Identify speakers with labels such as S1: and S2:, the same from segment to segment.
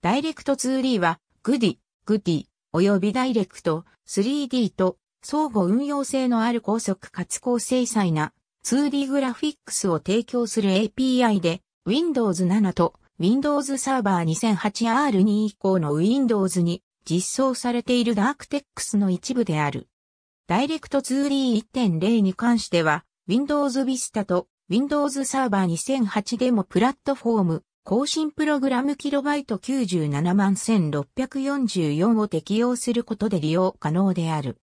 S1: ダイレクト 2D は、グディ、グディ、及びダイレクト 3D と相互運用性のある高速かつ高精細な 2D グラフィックスを提供する API で Windows 7と Windows Server 2008R2 以降の Windows に実装されている DarkTex の一部である。Direct 2D1.0 に関しては Windows Vista と Windows Server 2008でもプラットフォーム更新プログラムキロバイト97万1644を適用することで利用可能である。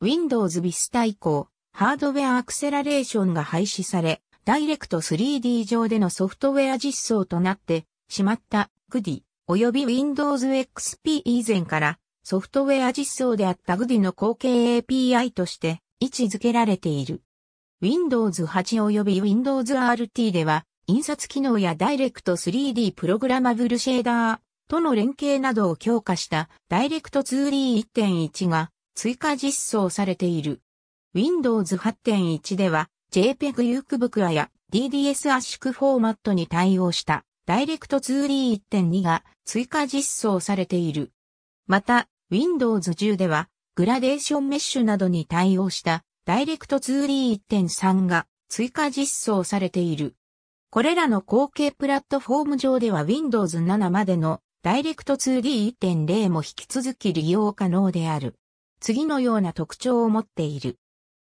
S1: Windows Vista 以降、ハードウェアアクセラレーションが廃止され、ダイレクト 3D 上でのソフトウェア実装となってしまった GUDI 及び Windows XP 以前からソフトウェア実装であった GUDI の後継 API として位置づけられている。Windows 8及び Windows RT では印刷機能やダイレクト 3D プログラマブルシェーダーとの連携などを強化したダイレクト 2D1.1 が追加実装されている。Windows 8.1では JPEG ユークブクラや DDS 圧縮フォーマットに対応したダイレクト 2D1.2 が追加実装されている。また、Windows 10ではグラデーションメッシュなどに対応したダイレクト 2D1.3 が追加実装されている。これらの後継プラットフォーム上では Windows 7までの Direct2D1.0 も引き続き利用可能である。次のような特徴を持っている。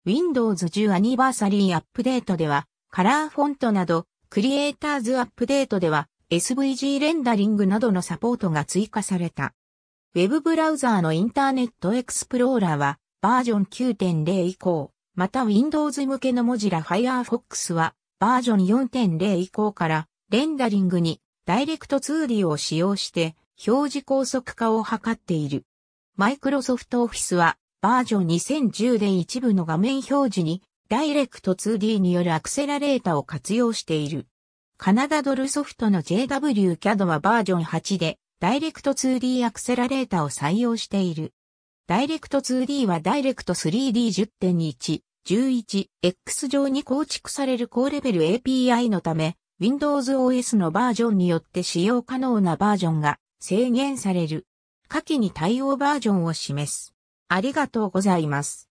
S1: Windows 10アニバーサリーアップデートでは、カラーフォントなど、クリエイターズアップデートでは、SVG レンダリングなどのサポートが追加された。Web ブラウザーのインターネットエクスプローラーは、バージョン9.0以降、また Windows 向けのモジラ Firefox は、バージョン4.0以降から、レンダリングにダイレクトツーを使用して、表示高速化を図っている。マイクロソフトオフィスは、バージョン2010で一部の画面表示に、ダイレクト 2D によるアクセラレータを活用している。カナダドルソフトの JWCAD はバージョン8で、ダイレクト 2D アクセラレータを採用している。ダイレクト 2D はダイレクト 3D10.1 11X 上に構築される高レベル API のため、Windows OS のバージョンによって使用可能なバージョンが制限される。下記に対応バージョンを示す。ありがとうございます。